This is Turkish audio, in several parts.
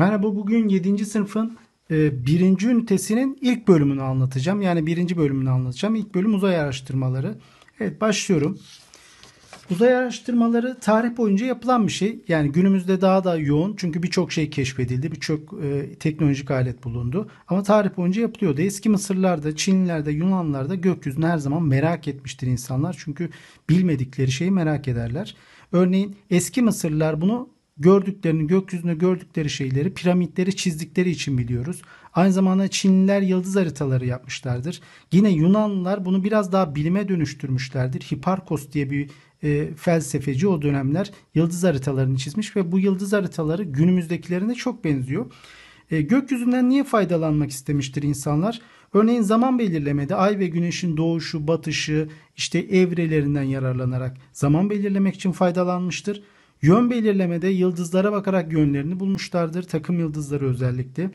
Merhaba bugün 7. sınıfın e, birinci ünitesinin ilk bölümünü anlatacağım. Yani birinci bölümünü anlatacağım. İlk bölüm uzay araştırmaları. Evet başlıyorum. Uzay araştırmaları tarih boyunca yapılan bir şey. Yani günümüzde daha da yoğun. Çünkü birçok şey keşfedildi. Birçok e, teknolojik alet bulundu. Ama tarih boyunca yapılıyordu. Eski Mısırlarda, Çinlilerde, Yunanlarda gökyüzünü her zaman merak etmiştir insanlar. Çünkü bilmedikleri şeyi merak ederler. Örneğin eski Mısırlılar bunu gördüklerini, gökyüzünde gördükleri şeyleri, piramitleri çizdikleri için biliyoruz. Aynı zamanda Çinliler yıldız haritaları yapmışlardır. Yine Yunanlılar bunu biraz daha bilime dönüştürmüşlerdir. Hiparkos diye bir e, felsefeci o dönemler yıldız haritalarını çizmiş ve bu yıldız haritaları günümüzdekilerine çok benziyor. E, gökyüzünden niye faydalanmak istemiştir insanlar? Örneğin zaman belirlemede ay ve güneşin doğuşu, batışı, işte evrelerinden yararlanarak zaman belirlemek için faydalanmıştır. Yön belirlemede yıldızlara bakarak yönlerini bulmuşlardır. Takım yıldızları özellikle.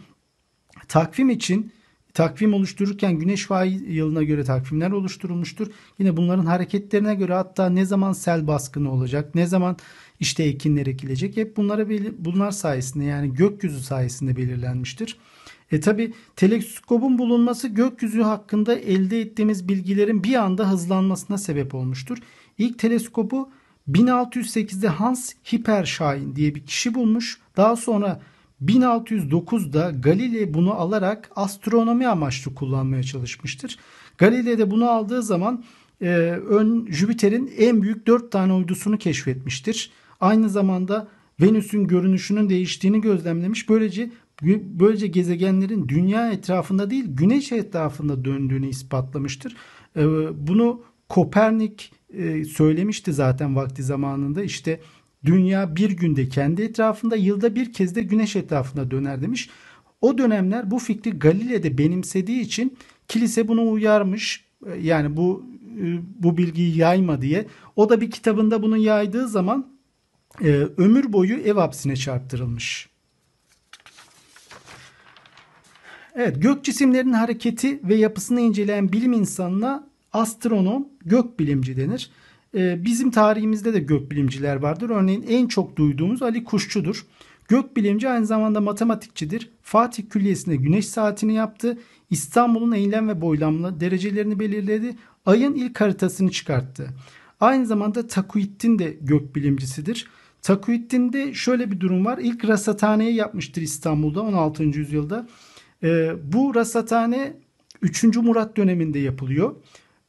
Takvim için takvim oluştururken güneş ve ay yılına göre takvimler oluşturulmuştur. Yine bunların hareketlerine göre hatta ne zaman sel baskını olacak, ne zaman işte ekinler ekilecek hep bunlara bunlar sayesinde yani gökyüzü sayesinde belirlenmiştir. E tabi teleskopun bulunması gökyüzü hakkında elde ettiğimiz bilgilerin bir anda hızlanmasına sebep olmuştur. İlk teleskobu 1608'de Hans Hipperschein diye bir kişi bulmuş. Daha sonra 1609'da Galilei bunu alarak astronomi amaçlı kullanmaya çalışmıştır. Galilei de bunu aldığı zaman e, ön Jüpiter'in en büyük 4 tane uydusunu keşfetmiştir. Aynı zamanda Venüs'ün görünüşünün değiştiğini gözlemlemiş. Böylece böylece gezegenlerin dünya etrafında değil güneş etrafında döndüğünü ispatlamıştır. E, bunu Kopernik, e, söylemişti zaten vakti zamanında işte dünya bir günde kendi etrafında yılda bir kez de güneş etrafında döner demiş. O dönemler bu fikri Galile'de benimsediği için kilise bunu uyarmış. E, yani bu e, bu bilgiyi yayma diye. O da bir kitabında bunu yaydığı zaman e, ömür boyu ev hapsine çarptırılmış. Evet, gök cisimlerinin hareketi ve yapısını inceleyen bilim insanına astronom gökbilimci denir. Ee, bizim tarihimizde de gökbilimciler vardır. Örneğin en çok duyduğumuz Ali Kuşçu'dur. Gökbilimci aynı zamanda matematikçidir. Fatih Külliyesi'nde güneş saatini yaptı. İstanbul'un eğlem ve boylamlı derecelerini belirledi. Ayın ilk haritasını çıkarttı. Aynı zamanda Takuittin de gökbilimcisidir. Takuittin'de şöyle bir durum var. İlk rasathaneyi yapmıştır İstanbul'da 16. yüzyılda. Ee, bu rasathane 3. Murat döneminde yapılıyor.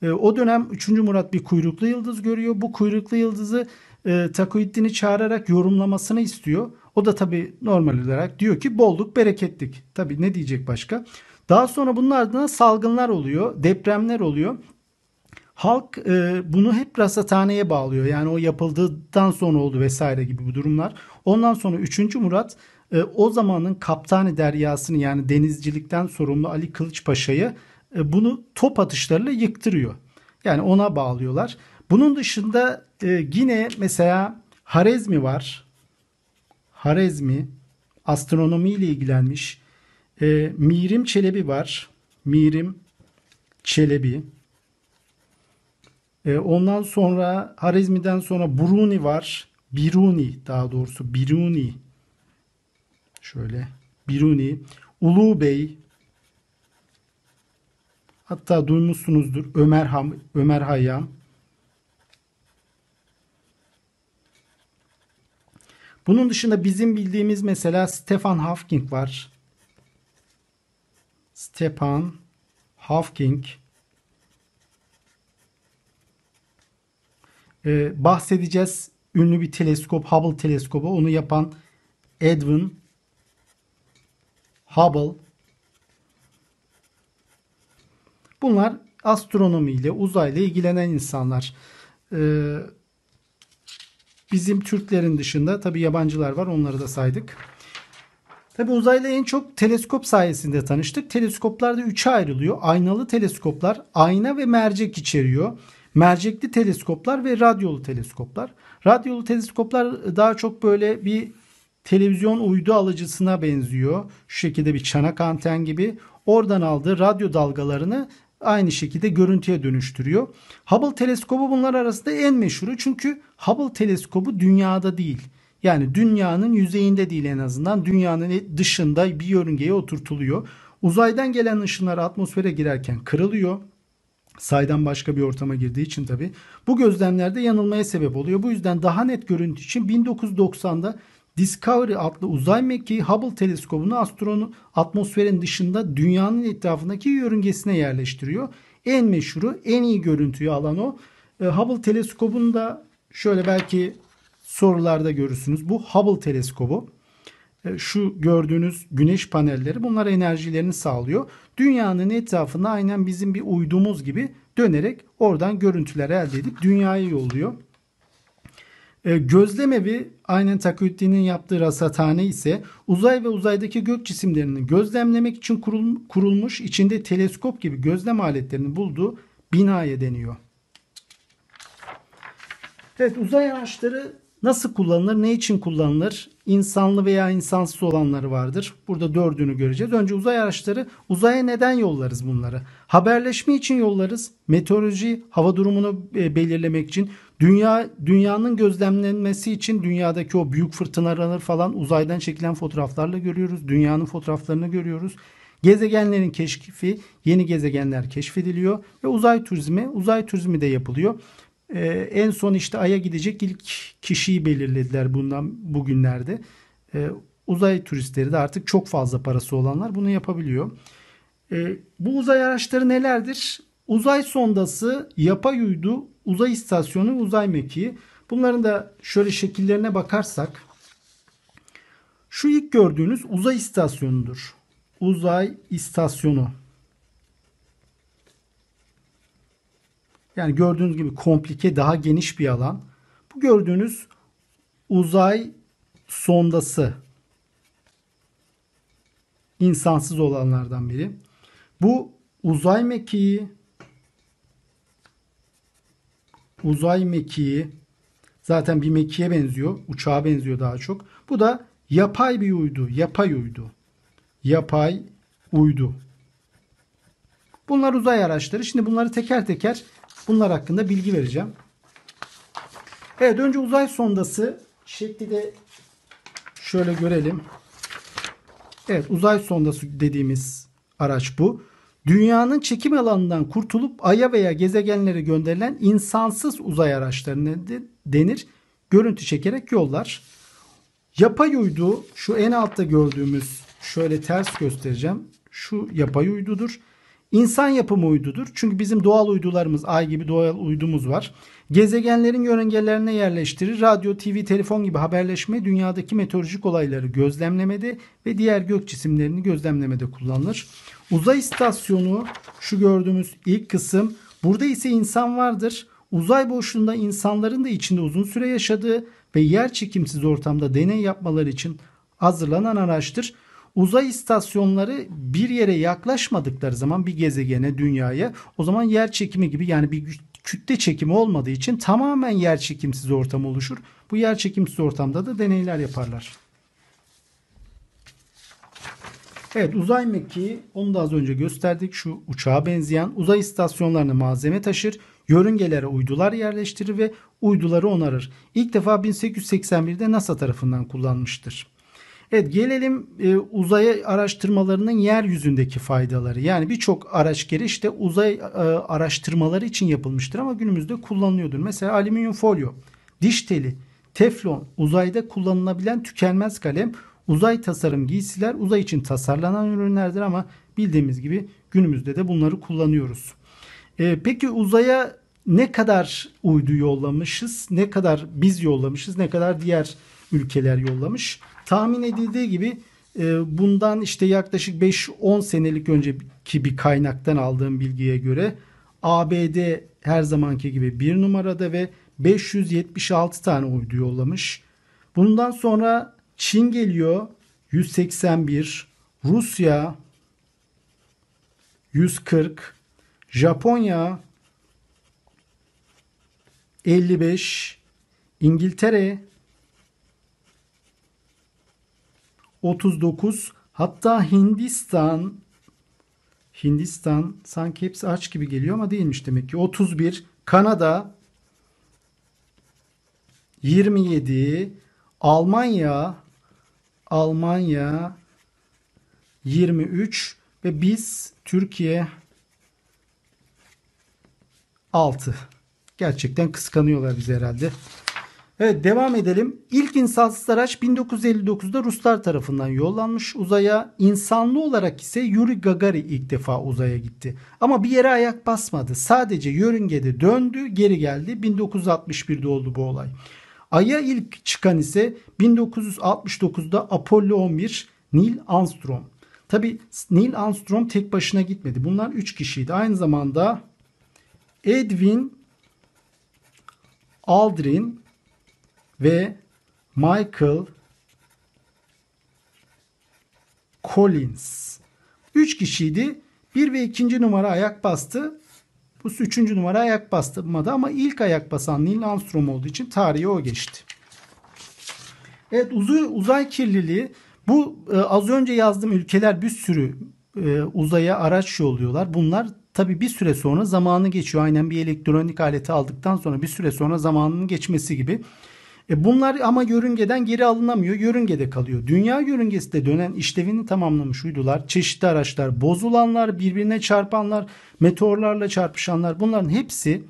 Ee, o dönem 3. Murat bir kuyruklu yıldız görüyor. Bu kuyruklu yıldızı e, Takuiddin'i çağırarak yorumlamasını istiyor. O da tabi normal olarak diyor ki bolluk bereketlik. Tabi ne diyecek başka. Daha sonra bunun ardından salgınlar oluyor, depremler oluyor. Halk e, bunu hep rasathaneye bağlıyor. Yani o yapıldıktan sonra oldu vesaire gibi bu durumlar. Ondan sonra 3. Murat e, o zamanın Kaptani Deryası'nı yani denizcilikten sorumlu Ali Kılıçpaşa'yı e, bunu top atışlarıyla yıktırıyor. Yani ona bağlıyorlar. Bunun dışında e, yine mesela Harezmi var. Harezmi astronomiyle ilgilenmiş. E, Mirim Çelebi var. Mirim Çelebi. E, ondan sonra Harizmi'den sonra Bruni var. Biruni daha doğrusu Biruni. Şöyle Biruni. Ulu Bey Hatta duymuşsunuzdur Ömer, Ham, Ömer Hayyam. Bunun dışında bizim bildiğimiz mesela Stefan Hawking var. Stefan Hawking. Ee, bahsedeceğiz ünlü bir teleskop Hubble teleskobu. Onu yapan Edwin Hubble. Bunlar astronomiyle, uzayla ilgilenen insanlar. Ee, bizim Türklerin dışında tabi yabancılar var onları da saydık. Tabi uzayla en çok teleskop sayesinde tanıştık. Teleskoplar da üçe ayrılıyor. Aynalı teleskoplar ayna ve mercek içeriyor. Mercekli teleskoplar ve radyolu teleskoplar. Radyolu teleskoplar daha çok böyle bir televizyon uydu alıcısına benziyor. Şu şekilde bir çanak anten gibi. Oradan aldığı radyo dalgalarını aynı şekilde görüntüye dönüştürüyor. Hubble teleskobu bunlar arasında en meşhuru çünkü Hubble teleskobu dünyada değil. Yani dünyanın yüzeyinde değil en azından dünyanın dışında bir yörüngeye oturtuluyor. Uzaydan gelen ışınlar atmosfere girerken kırılıyor. Saydan başka bir ortama girdiği için tabi. Bu gözlemlerde yanılmaya sebep oluyor. Bu yüzden daha net görüntü için 1990'da Discovery adlı uzay mekiği Hubble teleskobunu astronu atmosferin dışında dünyanın etrafındaki yörüngesine yerleştiriyor. En meşhuru, en iyi görüntüyü alan o. E, Hubble teleskobunu da şöyle belki sorularda görürsünüz. Bu Hubble teleskobu. E, şu gördüğünüz güneş panelleri bunlar enerjilerini sağlıyor. Dünyanın etrafında aynen bizim bir uydumuz gibi dönerek oradan görüntüler elde edip dünyaya yolluyor. E, Gözlemevi aynen Takuyuttin'in yaptığı rasathane ise uzay ve uzaydaki gök cisimlerini gözlemlemek için kurulmuş içinde teleskop gibi gözlem aletlerini bulduğu binaya deniyor. Evet uzay araçları Nasıl kullanılır? Ne için kullanılır? İnsanlı veya insansız olanları vardır. Burada dördünü göreceğiz. Önce uzay araçları. Uzaya neden yollarız bunları? Haberleşme için yollarız. Meteoroloji, hava durumunu e, belirlemek için. Dünya dünyanın gözlemlenmesi için dünyadaki o büyük fırtınaları falan uzaydan çekilen fotoğraflarla görüyoruz. Dünyanın fotoğraflarını görüyoruz. Gezegenlerin keşfi, yeni gezegenler keşfediliyor ve uzay turizmi, uzay turizmi de yapılıyor. E, en son işte Ay'a gidecek ilk kişiyi belirlediler bundan bugünlerde. E, uzay turistleri de artık çok fazla parası olanlar bunu yapabiliyor. E, bu uzay araçları nelerdir? Uzay sondası, yapay uydu, uzay istasyonu, uzay mekiği. Bunların da şöyle şekillerine bakarsak şu ilk gördüğünüz uzay istasyonudur. Uzay istasyonu. Yani gördüğünüz gibi komplike daha geniş bir alan. Bu gördüğünüz uzay sondası. insansız olanlardan biri. Bu uzay mekiği uzay mekiği zaten bir mekiğe benziyor. Uçağa benziyor daha çok. Bu da yapay bir uydu. Yapay uydu. Yapay uydu. Bunlar uzay araçları. Şimdi bunları teker teker Bunlar hakkında bilgi vereceğim. Evet önce uzay sondası şekli de şöyle görelim. Evet uzay sondası dediğimiz araç bu. Dünyanın çekim alanından kurtulup aya veya gezegenlere gönderilen insansız uzay araçlarına denir. Görüntü çekerek yollar. Yapay uydu şu en altta gördüğümüz şöyle ters göstereceğim. Şu yapay uydudur. İnsan yapımı uydudur. Çünkü bizim doğal uydularımız, ay gibi doğal uydumuz var. Gezegenlerin yörüngelerine yerleştirir. Radyo, TV, telefon gibi haberleşme dünyadaki meteorolojik olayları gözlemlemede ve diğer gök cisimlerini gözlemlemede kullanılır. Uzay istasyonu şu gördüğümüz ilk kısım. Burada ise insan vardır. Uzay boşluğunda insanların da içinde uzun süre yaşadığı ve yer çekimsiz ortamda deney yapmaları için hazırlanan araçtır. Uzay istasyonları bir yere yaklaşmadıkları zaman bir gezegene, dünyaya o zaman yer çekimi gibi yani bir kütle çekimi olmadığı için tamamen yer çekimsiz ortam oluşur. Bu yer çekimsiz ortamda da deneyler yaparlar. Evet uzay mekiği onu da az önce gösterdik. Şu uçağa benzeyen uzay istasyonlarına malzeme taşır. Yörüngelere uydular yerleştirir ve uyduları onarır. İlk defa 1881'de NASA tarafından kullanmıştır. Evet gelelim e, uzay araştırmalarının yeryüzündeki faydaları. Yani birçok araç geri işte uzay e, araştırmaları için yapılmıştır ama günümüzde kullanılıyordur. Mesela alüminyum folyo, diş teli, teflon, uzayda kullanılabilen tükenmez kalem, uzay tasarım giysiler uzay için tasarlanan ürünlerdir ama bildiğimiz gibi günümüzde de bunları kullanıyoruz. E, peki uzaya ne kadar uydu yollamışız, ne kadar biz yollamışız, ne kadar diğer ülkeler yollamış? Tahmin edildiği gibi e, bundan işte yaklaşık 5-10 senelik önceki bir kaynaktan aldığım bilgiye göre ABD her zamanki gibi bir numarada ve 576 tane uydu yollamış. Bundan sonra Çin geliyor 181, Rusya 140, Japonya 55, İngiltere 39 hatta Hindistan Hindistan sanki hepsi aç gibi geliyor ama değilmiş demek ki. 31 Kanada 27 Almanya Almanya 23 ve biz Türkiye 6. Gerçekten kıskanıyorlar bizi herhalde. Evet devam edelim. İlk insansız araç 1959'da Ruslar tarafından yollanmış uzaya. İnsanlı olarak ise Yuri Gagari ilk defa uzaya gitti. Ama bir yere ayak basmadı. Sadece yörüngede döndü geri geldi. 1961'de oldu bu olay. Ay'a ilk çıkan ise 1969'da Apollo 11 Neil Armstrong. Tabi Neil Armstrong tek başına gitmedi. Bunlar 3 kişiydi. Aynı zamanda Edwin Aldrin ve Michael Collins. üç kişiydi. bir ve ikinci numara ayak bastı. Bu üçüncü numara ayak bastırmadı ama ilk ayak basan Neil Armstrong olduğu için tarihe o geçti. Evet uzay, uzay kirliliği bu e, az önce yazdığım ülkeler bir sürü e, uzaya araç yolluyorlar. Bunlar tabi bir süre sonra zamanı geçiyor. Aynen bir elektronik aleti aldıktan sonra bir süre sonra zamanının geçmesi gibi. E bunlar ama yörüngeden geri alınamıyor. Yörüngede kalıyor. Dünya yörüngesi de dönen işlevini tamamlamış uydular. Çeşitli araçlar, bozulanlar, birbirine çarpanlar, meteorlarla çarpışanlar bunların hepsi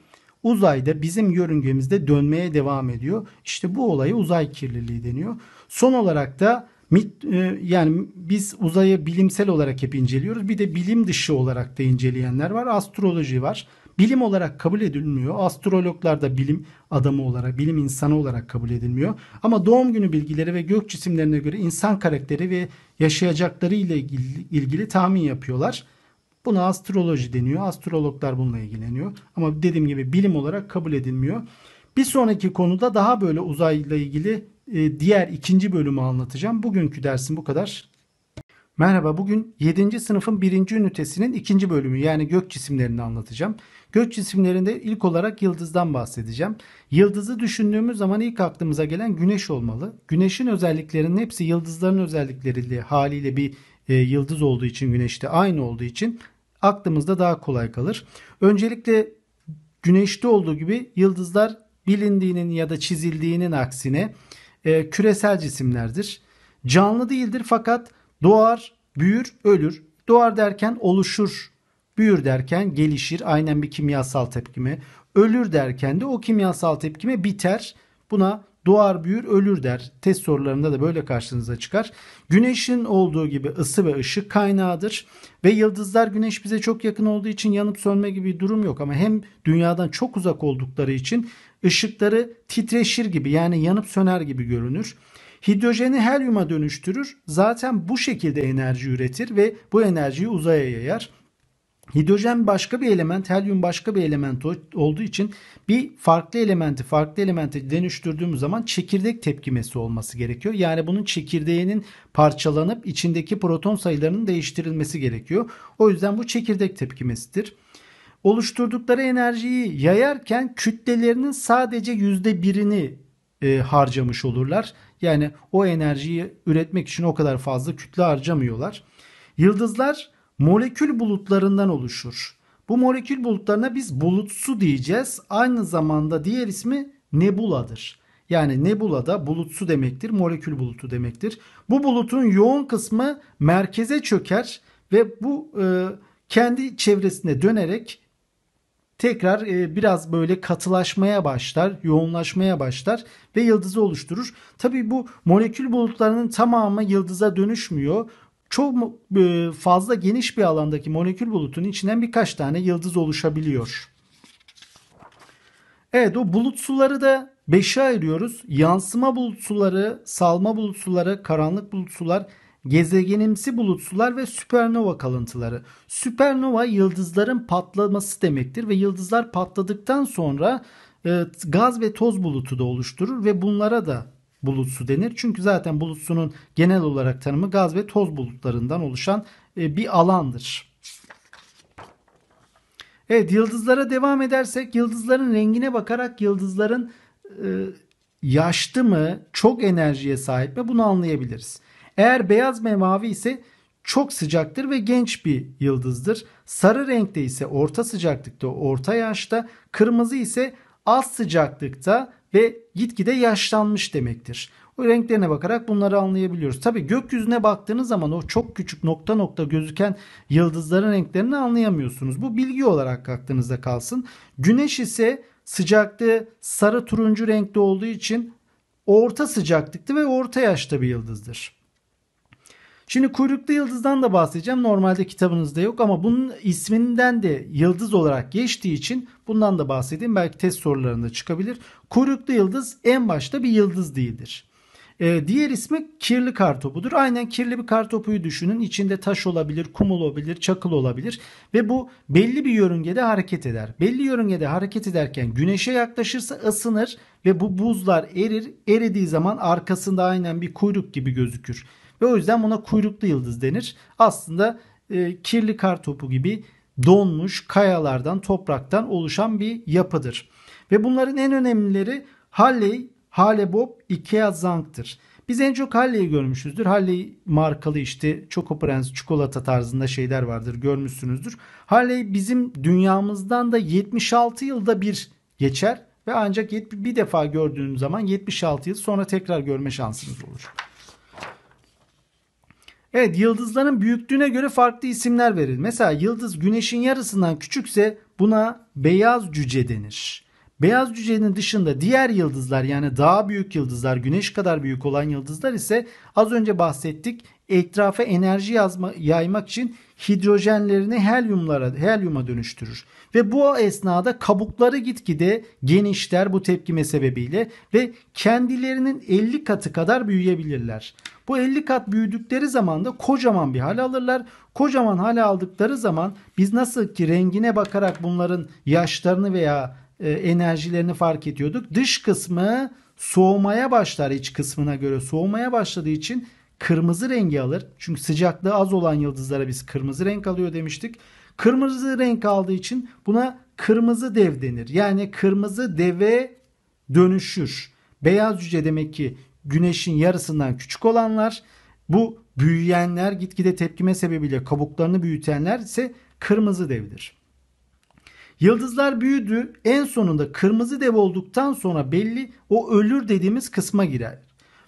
uzayda bizim yörüngemizde dönmeye devam ediyor. İşte bu olaya uzay kirliliği deniyor. Son olarak da e, yani biz uzayı bilimsel olarak hep inceliyoruz. Bir de bilim dışı olarak da inceleyenler var. Astroloji var bilim olarak kabul edilmiyor. Astrologlar da bilim adamı olarak, bilim insanı olarak kabul edilmiyor. Ama doğum günü bilgileri ve gök cisimlerine göre insan karakteri ve yaşayacakları ile ilgili, ilgili tahmin yapıyorlar. Buna astroloji deniyor. Astrologlar bununla ilgileniyor. Ama dediğim gibi bilim olarak kabul edilmiyor. Bir sonraki konuda daha böyle uzayla ilgili e, diğer ikinci bölümü anlatacağım. Bugünkü dersim bu kadar. Merhaba bugün 7. sınıfın 1. ünitesinin 2. bölümü yani gök cisimlerini anlatacağım. Gök cisimlerinde ilk olarak yıldızdan bahsedeceğim. Yıldızı düşündüğümüz zaman ilk aklımıza gelen güneş olmalı. Güneşin özelliklerinin hepsi yıldızların özellikleriyle haliyle bir e, yıldız olduğu için güneşte aynı olduğu için aklımızda daha kolay kalır. Öncelikle güneşte olduğu gibi yıldızlar bilindiğinin ya da çizildiğinin aksine e, küresel cisimlerdir. Canlı değildir fakat Doğar, büyür, ölür. Doğar derken oluşur, büyür derken gelişir. Aynen bir kimyasal tepkime. Ölür derken de o kimyasal tepkime biter. Buna doğar, büyür, ölür der. Test sorularında da böyle karşınıza çıkar. Güneşin olduğu gibi ısı ve ışık kaynağıdır. Ve yıldızlar güneş bize çok yakın olduğu için yanıp sönme gibi bir durum yok. Ama hem dünyadan çok uzak oldukları için ışıkları titreşir gibi yani yanıp söner gibi görünür. Hidrojeni helyuma dönüştürür. Zaten bu şekilde enerji üretir ve bu enerjiyi uzaya yayar. Hidrojen başka bir element, helyum başka bir element olduğu için bir farklı elementi farklı elemente dönüştürdüğümüz zaman çekirdek tepkimesi olması gerekiyor. Yani bunun çekirdeğinin parçalanıp içindeki proton sayılarının değiştirilmesi gerekiyor. O yüzden bu çekirdek tepkimesidir. Oluşturdukları enerjiyi yayarken kütlelerinin sadece %1'ini e, harcamış olurlar. Yani o enerjiyi üretmek için o kadar fazla kütle harcamıyorlar. Yıldızlar molekül bulutlarından oluşur. Bu molekül bulutlarına biz bulutsu diyeceğiz. Aynı zamanda diğer ismi nebuladır. Yani nebula da bulutsu demektir, molekül bulutu demektir. Bu bulutun yoğun kısmı merkeze çöker ve bu e, kendi çevresine dönerek tekrar e, biraz böyle katılaşmaya başlar, yoğunlaşmaya başlar ve yıldızı oluşturur. Tabii bu molekül bulutlarının tamamı yıldıza dönüşmüyor. Çok e, fazla geniş bir alandaki molekül bulutunun içinden birkaç tane yıldız oluşabiliyor. Evet o bulut suları da beşe ayırıyoruz. Yansıma bulut suları, salma bulut suları, karanlık bulut sular Gezegenimsi bulutsular ve süpernova kalıntıları. Süpernova yıldızların patlaması demektir ve yıldızlar patladıktan sonra e, gaz ve toz bulutu da oluşturur ve bunlara da bulutsu denir. Çünkü zaten bulutsunun genel olarak tanımı gaz ve toz bulutlarından oluşan e, bir alandır. Evet yıldızlara devam edersek yıldızların rengine bakarak yıldızların e, yaşlı mı çok enerjiye sahip mi bunu anlayabiliriz. Eğer beyaz ve mavi ise çok sıcaktır ve genç bir yıldızdır. Sarı renkte ise orta sıcaklıkta, orta yaşta, kırmızı ise az sıcaklıkta ve gitgide yaşlanmış demektir. O renklerine bakarak bunları anlayabiliyoruz. Tabi gökyüzüne baktığınız zaman o çok küçük nokta nokta gözüken yıldızların renklerini anlayamıyorsunuz. Bu bilgi olarak aklınızda kalsın. Güneş ise sıcaklığı sarı turuncu renkte olduğu için orta sıcaklıkta ve orta yaşta bir yıldızdır. Şimdi kuyruklu yıldızdan da bahsedeceğim. Normalde kitabınızda yok ama bunun isminden de yıldız olarak geçtiği için bundan da bahsedeyim. Belki test sorularında çıkabilir. Kuyruklu yıldız en başta bir yıldız değildir. E, diğer ismi kirli kartopudur. Aynen kirli bir kartopuyu düşünün. İçinde taş olabilir, kum olabilir, çakıl olabilir ve bu belli bir yörüngede hareket eder. Belli yörüngede hareket ederken güneşe yaklaşırsa ısınır ve bu buzlar erir. Eridiği zaman arkasında aynen bir kuyruk gibi gözükür. Ve o yüzden buna kuyruklu yıldız denir. Aslında e, kirli kar topu gibi donmuş kayalardan, topraktan oluşan bir yapıdır. Ve bunların en önemlileri Halley, Halebob, Ikea Zank'tır. Biz en çok Halley'i görmüşüzdür. Halley markalı işte Choco Prince çikolata tarzında şeyler vardır görmüşsünüzdür. Halley bizim dünyamızdan da 76 yılda bir geçer ve ancak bir defa gördüğünüz zaman 76 yıl sonra tekrar görme şansınız olur. Evet yıldızların büyüklüğüne göre farklı isimler verilir. Mesela yıldız güneşin yarısından küçükse buna beyaz cüce denir. Beyaz cücenin dışında diğer yıldızlar yani daha büyük yıldızlar, güneş kadar büyük olan yıldızlar ise az önce bahsettik etrafa enerji yazma, yaymak için hidrojenlerini helyumlara, helyuma dönüştürür. Ve bu esnada kabukları gitgide genişler bu tepkime sebebiyle ve kendilerinin 50 katı kadar büyüyebilirler. Bu 50 kat büyüdükleri zaman da kocaman bir hale alırlar. Kocaman hale aldıkları zaman biz nasıl ki rengine bakarak bunların yaşlarını veya e, enerjilerini fark ediyorduk. Dış kısmı soğumaya başlar iç kısmına göre. Soğumaya başladığı için kırmızı rengi alır. Çünkü sıcaklığı az olan yıldızlara biz kırmızı renk alıyor demiştik. Kırmızı renk aldığı için buna kırmızı dev denir. Yani kırmızı deve dönüşür. Beyaz cüce demek ki güneşin yarısından küçük olanlar. Bu büyüyenler gitgide tepkime sebebiyle kabuklarını büyütenler ise kırmızı devdir. Yıldızlar büyüdü. En sonunda kırmızı dev olduktan sonra belli o ölür dediğimiz kısma girer.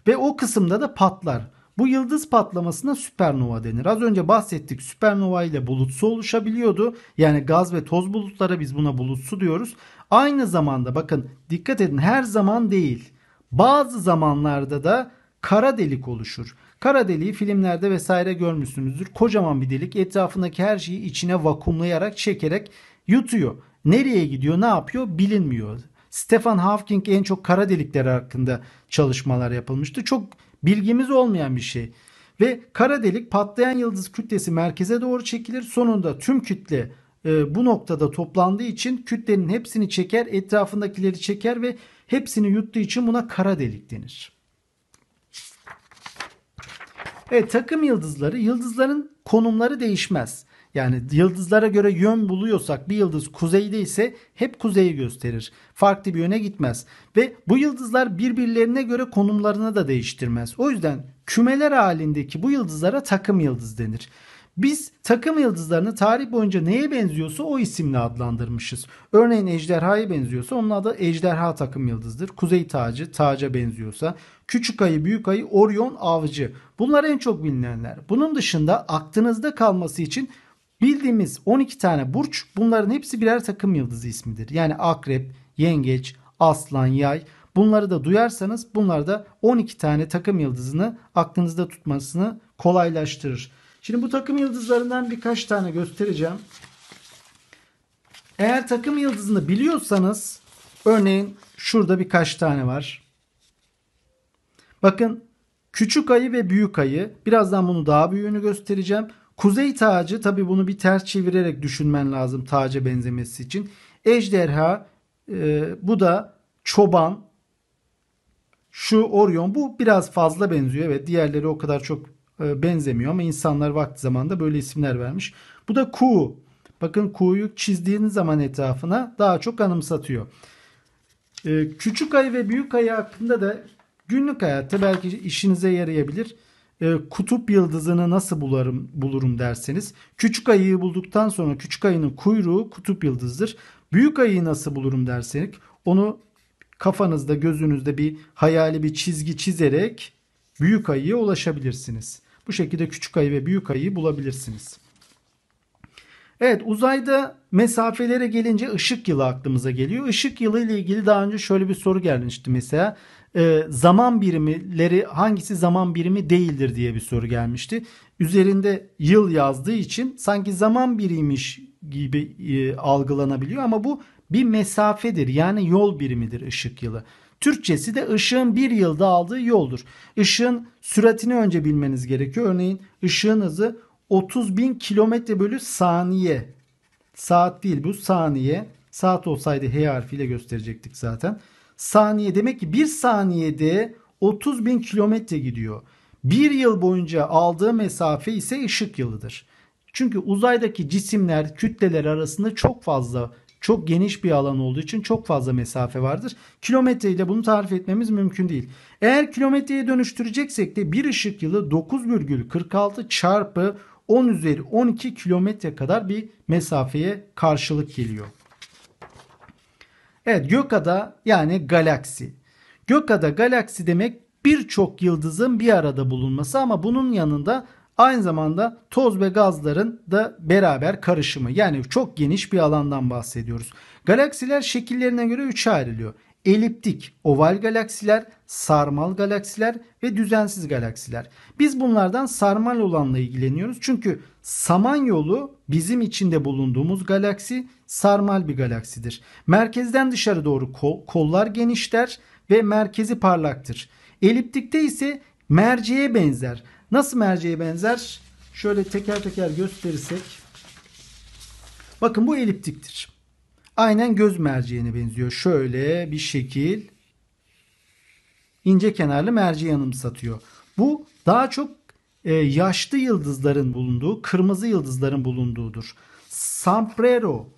Ve o kısımda da patlar. Bu yıldız patlamasına süpernova denir. Az önce bahsettik süpernova ile bulutsu oluşabiliyordu. Yani gaz ve toz bulutlara biz buna bulutsu diyoruz. Aynı zamanda bakın dikkat edin her zaman değil. Bazı zamanlarda da kara delik oluşur. Kara deliği filmlerde vesaire görmüşsünüzdür. Kocaman bir delik etrafındaki her şeyi içine vakumlayarak çekerek yutuyor. Nereye gidiyor, ne yapıyor bilinmiyor. Stephen Hawking en çok kara delikler hakkında çalışmalar yapılmıştı. Çok bilgimiz olmayan bir şey. Ve kara delik patlayan yıldız kütlesi merkeze doğru çekilir. Sonunda tüm kütle e, bu noktada toplandığı için kütlenin hepsini çeker, etrafındakileri çeker ve hepsini yuttuğu için buna kara delik denir. Evet takım yıldızları, yıldızların konumları değişmez. Yani yıldızlara göre yön buluyorsak bir yıldız kuzeyde ise hep kuzeyi gösterir. Farklı bir yöne gitmez. Ve bu yıldızlar birbirlerine göre konumlarını da değiştirmez. O yüzden kümeler halindeki bu yıldızlara takım yıldız denir. Biz takım yıldızlarını tarih boyunca neye benziyorsa o isimle adlandırmışız. Örneğin ejderhaya benziyorsa onun adı ejderha takım yıldızdır. Kuzey tacı taca benziyorsa. Küçük ayı, büyük ayı, Orion, avcı. Bunlar en çok bilinenler. Bunun dışında aklınızda kalması için Bildiğimiz 12 tane burç bunların hepsi birer takım yıldızı ismidir. Yani akrep, yengeç, aslan, yay bunları da duyarsanız bunlar da 12 tane takım yıldızını aklınızda tutmasını kolaylaştırır. Şimdi bu takım yıldızlarından birkaç tane göstereceğim. Eğer takım yıldızını biliyorsanız örneğin şurada birkaç tane var. Bakın küçük ayı ve büyük ayı birazdan bunu daha büyüğünü göstereceğim. Kuzey tacı tabi bunu bir ters çevirerek düşünmen lazım taca benzemesi için. Ejderha e, bu da çoban şu Orion bu biraz fazla benziyor. Evet diğerleri o kadar çok e, benzemiyor ama insanlar vakti zamanda böyle isimler vermiş. Bu da kuğu. Bakın kuğuyu çizdiğiniz zaman etrafına daha çok anımsatıyor. E, küçük ayı ve büyük ayı hakkında da günlük hayatta belki işinize yarayabilir e, kutup yıldızını nasıl bularım bulurum derseniz küçük ayıyı bulduktan sonra küçük ayının kuyruğu kutup yıldızdır. Büyük ayıyı nasıl bulurum derseniz onu kafanızda gözünüzde bir hayali bir çizgi çizerek büyük ayıya ulaşabilirsiniz. Bu şekilde küçük ayı ve büyük ayıyı bulabilirsiniz. Evet uzayda mesafelere gelince ışık yılı aklımıza geliyor. Işık yılı ile ilgili daha önce şöyle bir soru gelmişti mesela. E, zaman birimleri hangisi zaman birimi değildir diye bir soru gelmişti. Üzerinde yıl yazdığı için sanki zaman biriymiş gibi e, algılanabiliyor ama bu bir mesafedir. Yani yol birimidir ışık yılı. Türkçesi de ışığın bir yılda aldığı yoldur. Işığın süratini önce bilmeniz gerekiyor. Örneğin ışığın hızı 30 bin kilometre bölü saniye. Saat değil bu saniye. Saat olsaydı H harfiyle gösterecektik zaten. Saniye demek ki bir saniyede 30 bin kilometre gidiyor. Bir yıl boyunca aldığı mesafe ise ışık yılıdır. Çünkü uzaydaki cisimler kütleler arasında çok fazla çok geniş bir alan olduğu için çok fazla mesafe vardır. Kilometre ile bunu tarif etmemiz mümkün değil. Eğer kilometreye dönüştüreceksek de bir ışık yılı 9,46 çarpı 10 üzeri 12 kilometre kadar bir mesafeye karşılık geliyor. Evet gökada yani galaksi. Gökada galaksi demek birçok yıldızın bir arada bulunması ama bunun yanında aynı zamanda toz ve gazların da beraber karışımı. Yani çok geniş bir alandan bahsediyoruz. Galaksiler şekillerine göre üçe ayrılıyor eliptik oval galaksiler, sarmal galaksiler ve düzensiz galaksiler. Biz bunlardan sarmal olanla ilgileniyoruz. Çünkü Samanyolu bizim içinde bulunduğumuz galaksi sarmal bir galaksidir. Merkezden dışarı doğru kol, kollar genişler ve merkezi parlaktır. Eliptikte ise merceğe benzer. Nasıl merceğe benzer? Şöyle teker teker gösterirsek. Bakın bu eliptiktir. Aynen göz merceğine benziyor. Şöyle bir şekil ince kenarlı merceği anımsatıyor. Bu daha çok e, yaşlı yıldızların bulunduğu, kırmızı yıldızların bulunduğudur. Samprero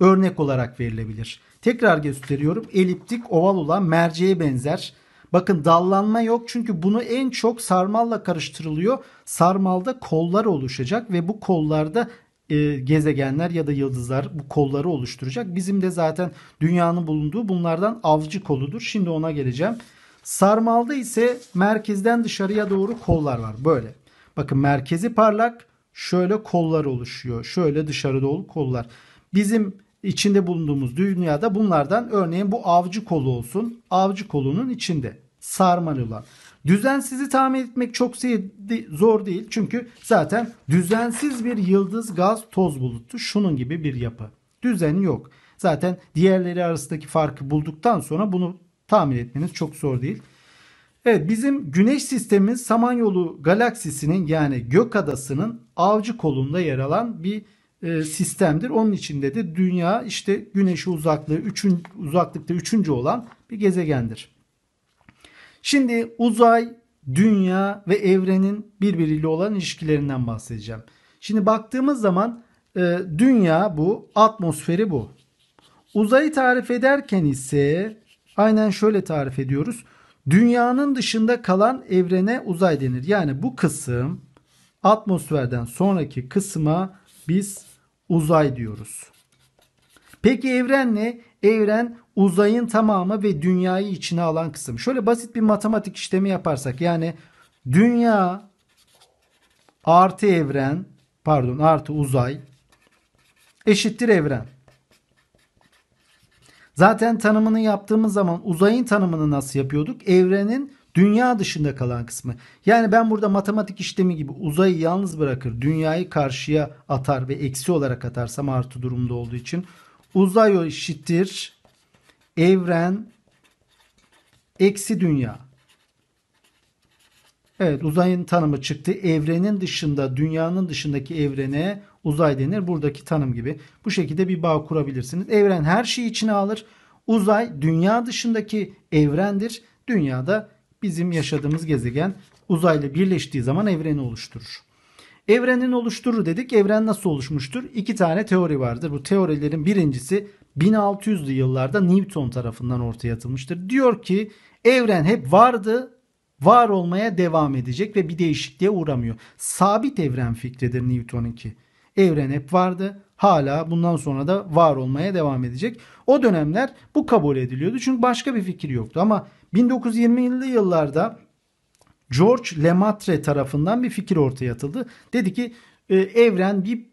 örnek olarak verilebilir. Tekrar gösteriyorum. Eliptik oval olan merceğe benzer. Bakın dallanma yok çünkü bunu en çok sarmalla karıştırılıyor. Sarmalda kollar oluşacak ve bu kollarda e, gezegenler ya da yıldızlar bu kolları oluşturacak. Bizim de zaten dünyanın bulunduğu bunlardan avcı koludur. Şimdi ona geleceğim. Sarmalda ise merkezden dışarıya doğru kollar var böyle. Bakın merkezi parlak şöyle kollar oluşuyor. Şöyle dışarı doğru kollar. Bizim içinde bulunduğumuz dünyada bunlardan örneğin bu avcı kolu olsun. Avcı kolunun içinde sarmal olan. Düzensizi tahmin etmek çok zor değil. Çünkü zaten düzensiz bir yıldız gaz toz bulutu şunun gibi bir yapı. Düzen yok. Zaten diğerleri arasındaki farkı bulduktan sonra bunu tahmin etmeniz çok zor değil. Evet bizim güneş sistemimiz Samanyolu galaksisinin yani gök adasının avcı kolunda yer alan bir e, sistemdir. Onun içinde de dünya işte güneşe uzaklığı 3. uzaklıkta 3. olan bir gezegendir. Şimdi uzay, dünya ve evrenin birbiriyle olan ilişkilerinden bahsedeceğim. Şimdi baktığımız zaman e, dünya bu, atmosferi bu. Uzayı tarif ederken ise aynen şöyle tarif ediyoruz. Dünyanın dışında kalan evrene uzay denir. Yani bu kısım atmosferden sonraki kısma biz uzay diyoruz. Peki evren ne? Evren uzayın tamamı ve dünyayı içine alan kısım. Şöyle basit bir matematik işlemi yaparsak yani dünya artı evren pardon artı uzay eşittir evren. Zaten tanımını yaptığımız zaman uzayın tanımını nasıl yapıyorduk? Evrenin dünya dışında kalan kısmı. Yani ben burada matematik işlemi gibi uzayı yalnız bırakır, dünyayı karşıya atar ve eksi olarak atarsam artı durumda olduğu için uzay eşittir evren eksi dünya. Evet uzayın tanımı çıktı. Evrenin dışında dünyanın dışındaki evrene uzay denir. Buradaki tanım gibi. Bu şekilde bir bağ kurabilirsiniz. Evren her şeyi içine alır. Uzay dünya dışındaki evrendir. Dünyada bizim yaşadığımız gezegen uzayla birleştiği zaman evreni oluşturur. Evrenin oluşturur dedik. Evren nasıl oluşmuştur? İki tane teori vardır. Bu teorilerin birincisi 1600'lü yıllarda Newton tarafından ortaya atılmıştır. Diyor ki evren hep vardı, var olmaya devam edecek ve bir değişikliğe uğramıyor. Sabit evren fikridir Newton'unki. Evren hep vardı, hala bundan sonra da var olmaya devam edecek. O dönemler bu kabul ediliyordu çünkü başka bir fikir yoktu ama 1920'li yıllarda George Lemaitre tarafından bir fikir ortaya atıldı. Dedi ki e, evren bir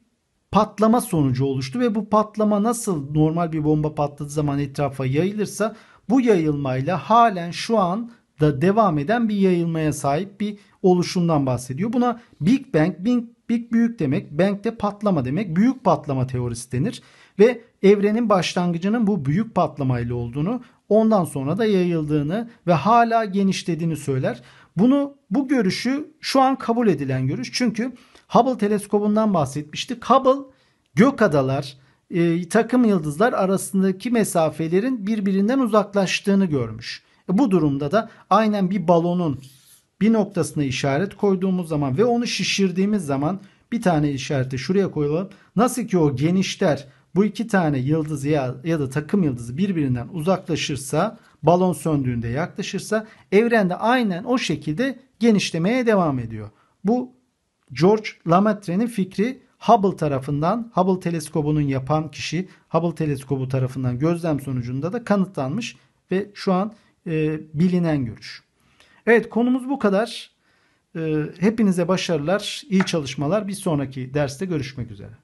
patlama sonucu oluştu ve bu patlama nasıl normal bir bomba patladığı zaman etrafa yayılırsa bu yayılmayla halen şu an da devam eden bir yayılmaya sahip bir oluşumdan bahsediyor. Buna Big Bang, Big, Big büyük demek, Bang de patlama demek, büyük patlama teorisi denir. Ve evrenin başlangıcının bu büyük patlamayla olduğunu, ondan sonra da yayıldığını ve hala genişlediğini söyler. Bunu bu görüşü şu an kabul edilen görüş. Çünkü Hubble teleskobundan bahsetmiştik. Hubble gök adalar, e, takım yıldızlar arasındaki mesafelerin birbirinden uzaklaştığını görmüş. E, bu durumda da aynen bir balonun bir noktasına işaret koyduğumuz zaman ve onu şişirdiğimiz zaman bir tane işareti şuraya koyalım. Nasıl ki o genişler bu iki tane yıldız ya, ya da takım yıldızı birbirinden uzaklaşırsa balon söndüğünde yaklaşırsa evrende aynen o şekilde genişlemeye devam ediyor. Bu George Lamatre'nin fikri Hubble tarafından Hubble teleskobunun yapan kişi Hubble teleskobu tarafından gözlem sonucunda da kanıtlanmış ve şu an e, bilinen görüş. Evet konumuz bu kadar. E, hepinize başarılar, iyi çalışmalar. Bir sonraki derste görüşmek üzere.